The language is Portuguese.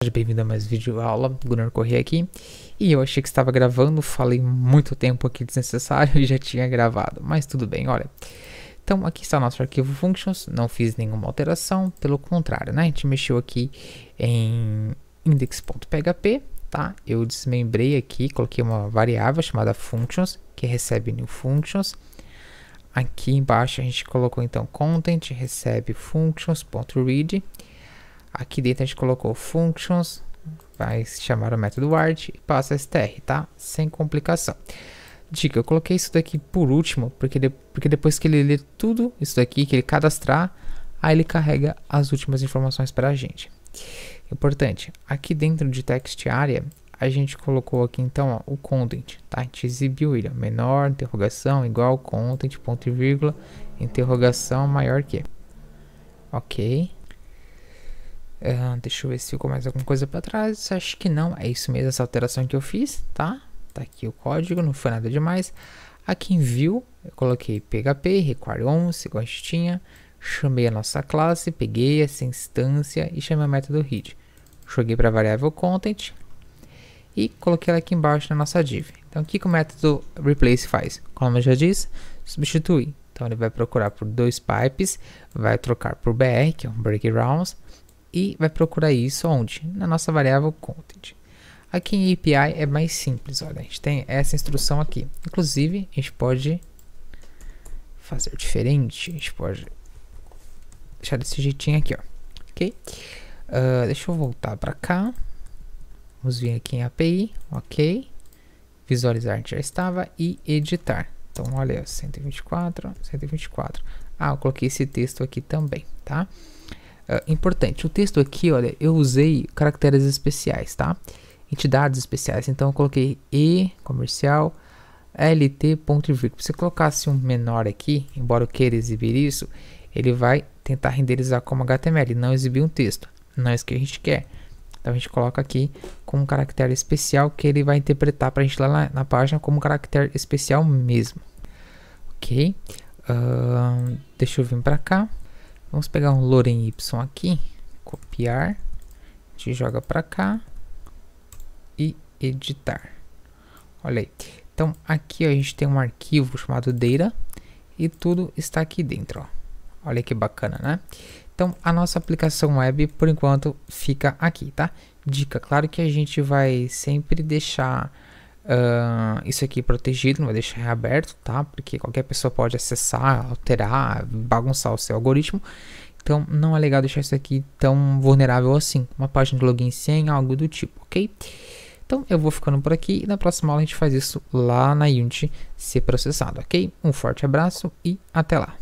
Seja bem-vindo a mais vídeo aula, Gunnar Corrêa aqui. E eu achei que estava gravando, falei muito tempo aqui desnecessário e já tinha gravado, mas tudo bem, olha. Então aqui está nosso arquivo functions, não fiz nenhuma alteração, pelo contrário, né? A gente mexeu aqui em index.php, tá? Eu desmembrei aqui, coloquei uma variável chamada functions, que recebe new functions, Aqui embaixo a gente colocou então content recebe functions.read. Aqui dentro a gente colocou functions, vai chamar o método art e passa str, tá? Sem complicação. Dica, eu coloquei isso daqui por último, porque, de, porque depois que ele ler tudo isso daqui, que ele cadastrar, aí ele carrega as últimas informações para a gente. Importante, aqui dentro de text area, a gente colocou aqui então ó, o content, tá? A gente exibiu ele, ó, menor, interrogação, igual, content, ponto e vírgula, interrogação maior que. Ok. Uh, deixa eu ver se ficou mais alguma coisa para trás. Acho que não. É isso mesmo, essa alteração que eu fiz, tá? Tá aqui o código, não foi nada demais. Aqui em view, eu coloquei PHP, require 11, igual a gente tinha. Chamei a nossa classe, peguei essa instância e chamei a meta do read. Joguei para a variável content, e coloquei ela aqui embaixo na nossa div. Então o que, que o método replace faz? Como eu já disse, substitui. Então ele vai procurar por dois pipes, vai trocar por br, que é um rounds, e vai procurar isso onde? Na nossa variável content. Aqui em API é mais simples, olha, a gente tem essa instrução aqui. Inclusive, a gente pode fazer diferente, a gente pode deixar desse jeitinho aqui, ó. ok? Uh, deixa eu voltar para cá. Vamos vir aqui em API, ok. Visualizar já estava e editar. Então, olha, 124, 124. Ah, eu coloquei esse texto aqui também, tá? Uh, importante, o texto aqui, olha, eu usei caracteres especiais, tá? Entidades especiais, então eu coloquei E, comercial, LT, ponto Se colocasse um menor aqui, embora eu queira exibir isso, ele vai tentar renderizar como HTML, não exibir um texto. Não é isso que a gente quer. Então a gente coloca aqui com um caractere especial que ele vai interpretar para a gente lá na, na, página como caractere especial mesmo. Ok, uh, deixa eu vir para cá. Vamos pegar um Loren Y aqui, copiar, a gente joga para cá e editar. Olha aí. Então aqui ó, a gente tem um arquivo chamado Data e tudo está aqui dentro. Ó. Olha que bacana, né? Então a nossa aplicação web por enquanto fica aqui, tá? Dica, claro que a gente vai sempre deixar uh, isso aqui protegido, não vai deixar reaberto, tá? Porque qualquer pessoa pode acessar, alterar, bagunçar o seu algoritmo. Então não é legal deixar isso aqui tão vulnerável assim. Uma página de login sem, algo do tipo, ok? Então eu vou ficando por aqui e na próxima aula a gente faz isso lá na Unity ser processado, ok? Um forte abraço e até lá!